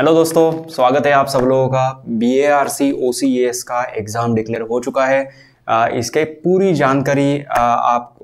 hello दोस्तों स्वागत है आप सब लोगों का B A R C O C S का एग्ज़ाम डिक्लेयर हो चुका है इसके पूरी जानकारी आप